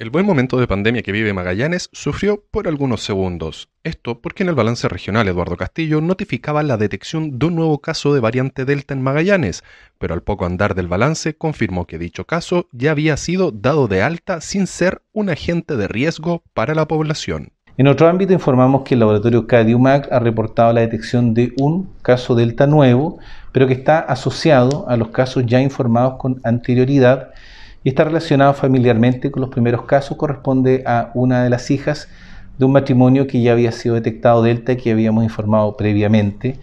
El buen momento de pandemia que vive Magallanes sufrió por algunos segundos. Esto porque en el balance regional Eduardo Castillo notificaba la detección de un nuevo caso de variante Delta en Magallanes, pero al poco andar del balance confirmó que dicho caso ya había sido dado de alta sin ser un agente de riesgo para la población. En otro ámbito informamos que el laboratorio CADIUMAC ha reportado la detección de un caso Delta nuevo, pero que está asociado a los casos ya informados con anterioridad y está relacionado familiarmente con los primeros casos, corresponde a una de las hijas de un matrimonio que ya había sido detectado delta y que habíamos informado previamente.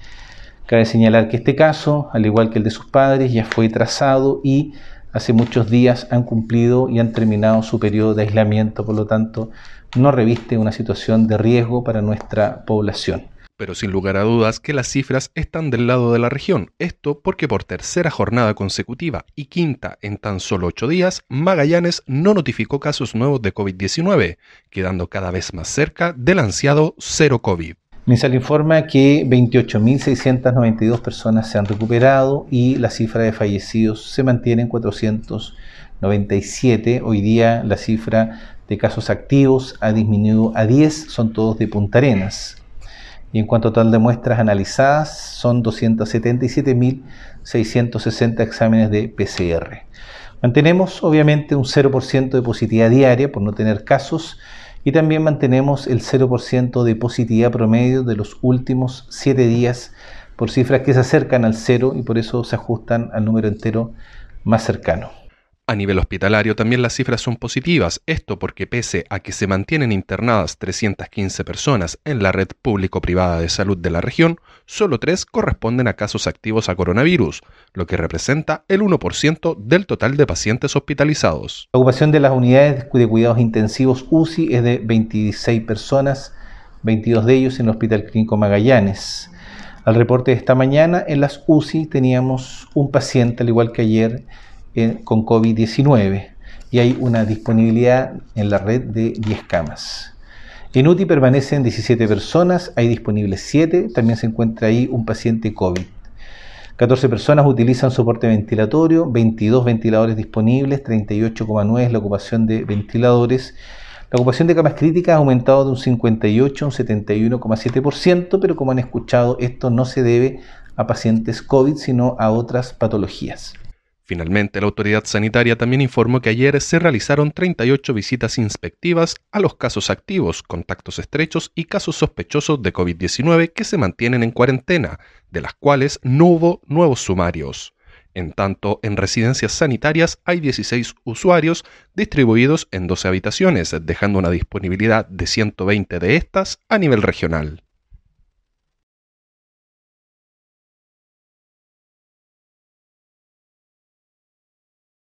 Cabe señalar que este caso, al igual que el de sus padres, ya fue trazado y hace muchos días han cumplido y han terminado su periodo de aislamiento, por lo tanto, no reviste una situación de riesgo para nuestra población pero sin lugar a dudas que las cifras están del lado de la región. Esto porque por tercera jornada consecutiva y quinta en tan solo ocho días, Magallanes no notificó casos nuevos de COVID-19, quedando cada vez más cerca del ansiado cero COVID. MINSAL informa que 28.692 personas se han recuperado y la cifra de fallecidos se mantiene en 497. Hoy día la cifra de casos activos ha disminuido a 10, son todos de Punta Arenas y en cuanto a total de muestras analizadas, son 277.660 exámenes de PCR. Mantenemos obviamente un 0% de positividad diaria por no tener casos y también mantenemos el 0% de positividad promedio de los últimos 7 días por cifras que se acercan al cero y por eso se ajustan al número entero más cercano. A nivel hospitalario también las cifras son positivas, esto porque pese a que se mantienen internadas 315 personas en la red público-privada de salud de la región, solo tres corresponden a casos activos a coronavirus, lo que representa el 1% del total de pacientes hospitalizados. La ocupación de las unidades de cuidados intensivos UCI es de 26 personas, 22 de ellos en el Hospital Clínico Magallanes. Al reporte de esta mañana, en las UCI teníamos un paciente, al igual que ayer, con COVID-19 y hay una disponibilidad en la red de 10 camas. En UTI permanecen 17 personas, hay disponibles 7, también se encuentra ahí un paciente COVID. 14 personas utilizan soporte ventilatorio, 22 ventiladores disponibles, 38,9 es la ocupación de ventiladores. La ocupación de camas críticas ha aumentado de un 58 a un 71,7%, pero como han escuchado, esto no se debe a pacientes COVID, sino a otras patologías. Finalmente, la autoridad sanitaria también informó que ayer se realizaron 38 visitas inspectivas a los casos activos, contactos estrechos y casos sospechosos de COVID-19 que se mantienen en cuarentena, de las cuales no hubo nuevos sumarios. En tanto, en residencias sanitarias hay 16 usuarios distribuidos en 12 habitaciones, dejando una disponibilidad de 120 de estas a nivel regional.